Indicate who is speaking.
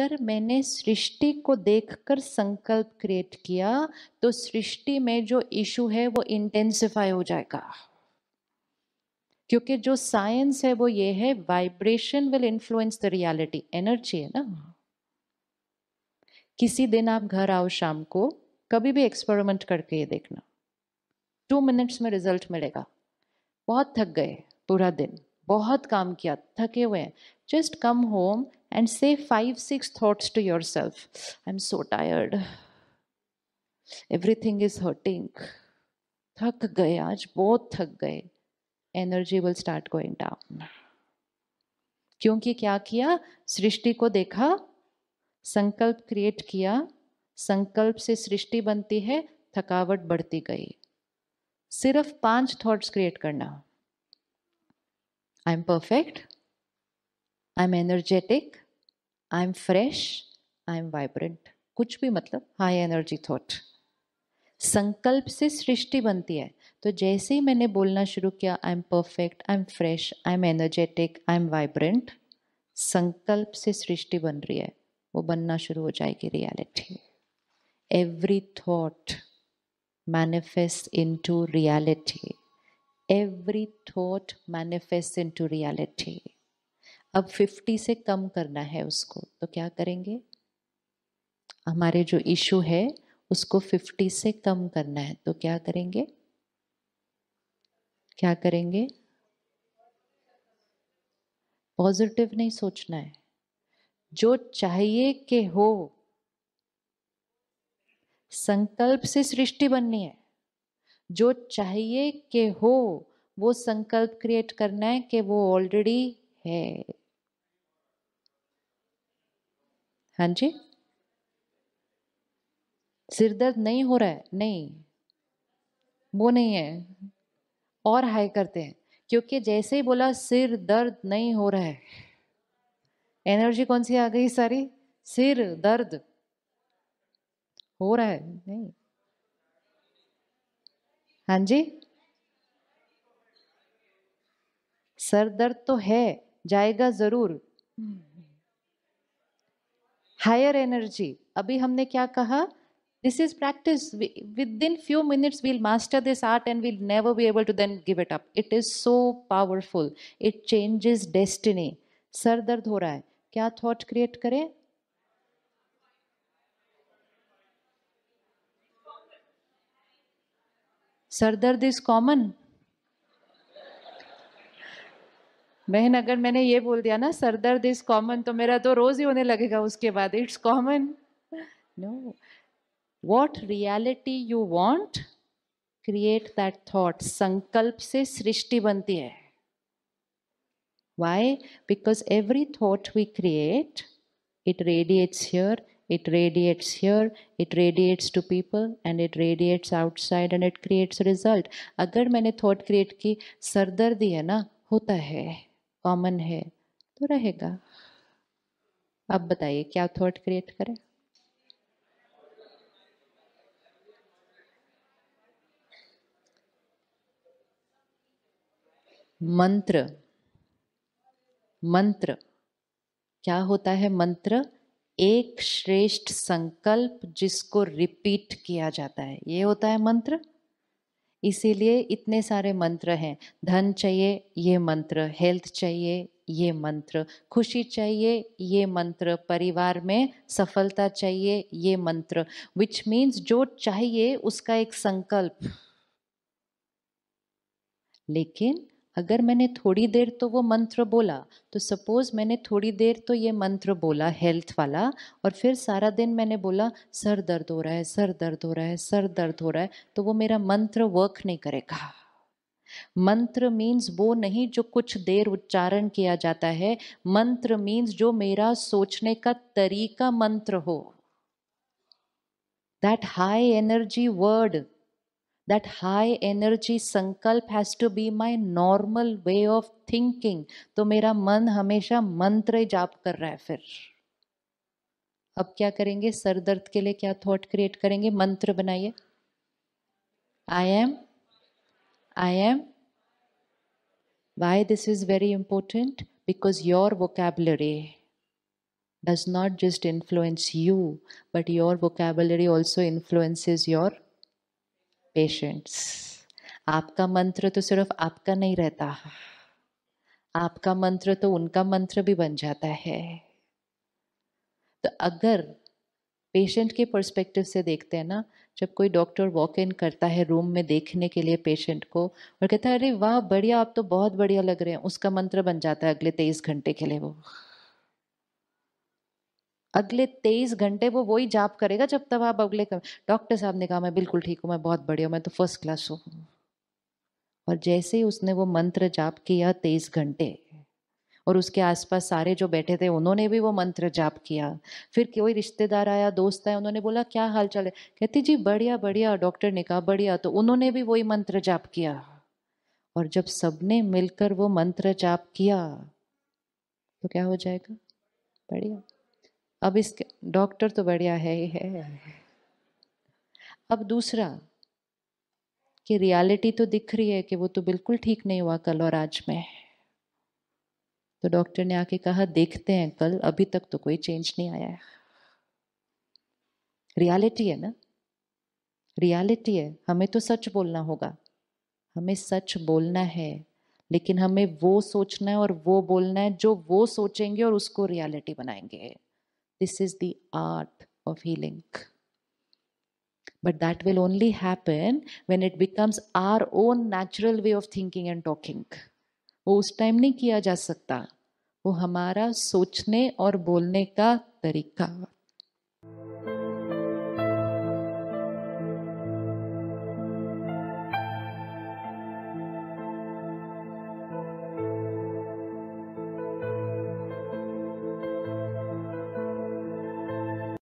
Speaker 1: अगर मैंने सृष्टि को देखकर संकल्प क्रिएट किया तो सृष्टि में जो इशू है वो इंटेंसिफाई हो जाएगा क्योंकि जो साइंस है वो ये है vibration will influence the reality energy है ना किसी दिन आप घर आओ शाम को कभी भी एक्सपेरिमेंट करके ये देखना टू मिनट्स में रिजल्ट मिलेगा बहुत थक गए पूरा दिन बहुत काम किया थके हुए हैं जस्ट कम होम एंड से five six thoughts to yourself I am so tired everything is hurting थक गए आज बहुत थक गए energy will start going down क्योंकि क्या किया सृष्टि को देखा संकल्प क्रिएट किया संकल्प से सृष्टि बनती है थकावट बढ़ती गई सिर्फ पांच थॉट्स क्रिएट करना I am perfect I am energetic I am fresh I am vibrant कुछ भी मतलब हाई एनर्जी थॉट संकल्प से सृष्टि बनती है तो जैसे ही मैंने बोलना शुरू किया I am perfect I am fresh I am energetic I am vibrant संकल्प से सृष्टि बन रही है वो बनना शुरू हो जाएगी reality every thought manifest into reality every thought manifest into reality अब 50 से कम करना है उसको तो क्या करेंगे हमारे जो इशू है उसको 50 से कम करना है तो क्या करेंगे क्या करेंगे पॉजिटिव नहीं सोचना है जो चाहिए के हो संकल्प से सृष्टि बननी है जो चाहिए के हो वो संकल्प क्रिएट करना है कि वो ऑलरेडी है हाँ जी सिर दर्द नहीं हो रहा है नहीं वो नहीं है और हाई करते हैं क्योंकि जैसे ही बोला सिर दर्द नहीं हो रहा है एनर्जी कौन सी आ गई सारी सिर दर्द हो रहा है नहीं हाँ जी सर दर्द तो है जाएगा जरूर हायर एनर्जी अभी हमने क्या कहा this is practice within few minutes we'll master this art and we'll never be able to then give it up it is so powerful it changes destiny सर दर्द हो रहा है क्या थॉट क्रिएट करें सर दर्द इज कॉमन बहन अगर मैंने ये बोल दिया ना सर दर्द इज कॉमन तो मेरा तो रोज ही होने लगेगा उसके बाद it's common know what reality you want create that thought संकल्प से सृष्टि बनती है why because every thought we create it radiates here it radiates here it radiates to people and it radiates outside and it creates result अगर मैंने thought create की सरदर्दी है ना होता है कॉमन है तो रहेगा अब बताइए क्या थॉट क्रिएट करें मंत्र मंत्र क्या होता है मंत्र एक श्रेष्ठ संकल्प जिसको रिपीट किया जाता है ये होता है मंत्र इसीलिए इतने सारे मंत्र हैं धन चाहिए ये मंत्र हेल्थ चाहिए ये मंत्र खुशी चाहिए ये मंत्र परिवार में सफलता चाहिए ये मंत्र विच मीन्स जो चाहिए उसका एक संकल्प लेकिन अगर मैंने थोड़ी देर तो वो मंत्र बोला तो सपोज़ मैंने थोड़ी देर तो ये मंत्र बोला हेल्थ वाला और फिर सारा दिन मैंने बोला सर दर्द हो रहा है सर दर्द हो रहा है सर दर्द हो रहा है तो वो मेरा मंत्र वर्क नहीं करेगा मंत्र मीन्स वो नहीं जो कुछ देर उच्चारण किया जाता है मंत्र मीन्स जो मेरा सोचने का तरीका मंत्र हो that high energy word that high energy संकल्प has to be my normal way of thinking तो मेरा मन हमेशा मंत्र जाप कर रहा है फिर अब क्या करेंगे सर दर्द के लिए क्या थॉट क्रिएट करेंगे मंत्र बनाइए I am I am why this is very important because your vocabulary does not just influence you, but your vocabulary also influences your patients आपका मंत्र तो सिर्फ आपका नहीं रहता आपका मंत्र तो उनका मंत्र भी बन जाता है तो अगर पेशेंट के पर्सपेक्टिव से देखते हैं ना जब कोई डॉक्टर वॉक इन करता है रूम में देखने के लिए पेशेंट को और कहता है अरे वाह बढ़िया आप तो बहुत बढ़िया लग रहे हैं उसका मंत्र बन जाता है अगले तेईस घंटे के लिए वो अगले तेईस घंटे वो वही जाप करेगा जब तब आप अगले कर डॉक्टर साहब ने कहा मैं बिल्कुल ठीक हूँ मैं बहुत बढ़िया मैं तो फर्स्ट क्लास हूँ और जैसे ही उसने वो मंत्र जाप किया तेईस घंटे और उसके आसपास सारे जो बैठे थे उन्होंने भी वो मंत्र जाप किया फिर कोई रिश्तेदार आया दोस्त आया उन्होंने बोला क्या हाल चाल है कहती जी बढ़िया बढ़िया डॉक्टर ने कहा बढ़िया तो उन्होंने भी वही मंत्र जाप किया और जब सबने मिलकर वो मंत्र जाप किया तो क्या हो जाएगा बढ़िया अब इस डॉक्टर तो बढ़िया है ही है अब दूसरा कि रियलिटी तो दिख रही है कि वो तो बिल्कुल ठीक नहीं हुआ कल और आज में तो डॉक्टर ने आके कहा देखते हैं कल अभी तक तो कोई चेंज नहीं आया है रियलिटी है ना रियलिटी है हमें तो सच बोलना होगा हमें सच बोलना है लेकिन हमें वो सोचना है और वो बोलना है जो वो सोचेंगे और उसको रियलिटी बनाएंगे This is the art of healing. But that will only happen when it becomes our own natural way of thinking and talking. वो उस टाइम नहीं किया जा सकता वो हमारा सोचने और बोलने का तरीका